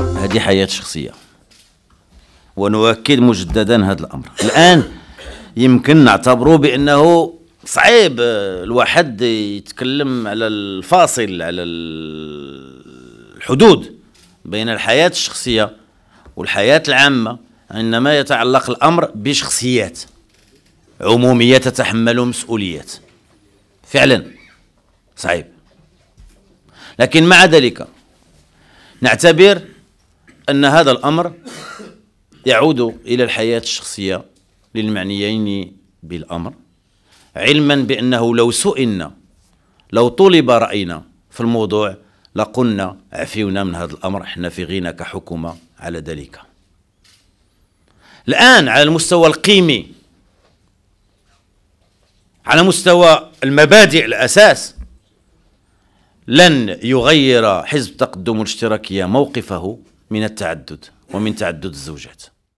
هذه حياة شخصية ونؤكد مجددا هذا الأمر الآن يمكن نعتبره بأنه صعيب آه، الواحد يتكلم على الفاصل على الحدود بين الحياة الشخصية والحياة العامة عندما يتعلق الأمر بشخصيات عمومية تتحمل مسؤوليات فعلا صعيب لكن مع ذلك نعتبر أن هذا الأمر يعود إلى الحياة الشخصية للمعنيين بالأمر علما بأنه لو سئلنا لو طلب رأينا في الموضوع لقلنا عفيونا من هذا الأمر احنا في غنى كحكومة على ذلك الآن على المستوى القيمي على مستوى المبادئ الأساس لن يغير حزب تقدم الاشتراكية موقفه من التعدد ومن تعدد الزوجات